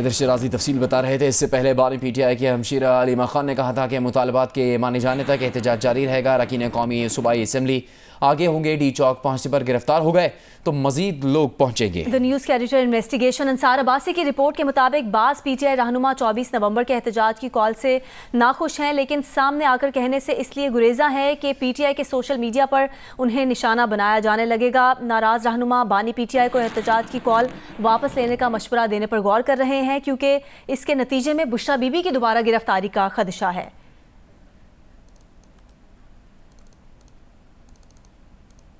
इधर शराजी तफसील बता रहे थे इससे पहले बारी पी टी आई के हमशीरा अलीमा खान ने कहा था कि मुतालबात के माने जाने तक एहतजाज जारी रहेगा रकीन कौमी सूबाई असम्बली आगे होंगे डी चौक पहुंचने पर गिरफ्तार हो गए तो मजीद लोग पहुंचेंगे द न्यूज़ के एडिटर इन्वेस्टिगेशन अंसार अब्बासी की रिपोर्ट के मुताबिक बास पी टी आई रहनुमा चौबीस नवंबर के एहतजाज की कॉल से नाखुश हैं लेकिन सामने आकर कहने से इसलिए गुरेजा है कि पी टी आई के सोशल मीडिया पर उन्हें निशाना बनाया जाने लगेगा नाराज़ रहनुमा बानी पी टी आई को एहतजाज की कॉल वापस लेने का मशवरा देने पर गौर कर रहे हैं हैं क्योंकि इसके नतीजे में बुशरा बीबी की दोबारा गिरफ्तारी का खदशा है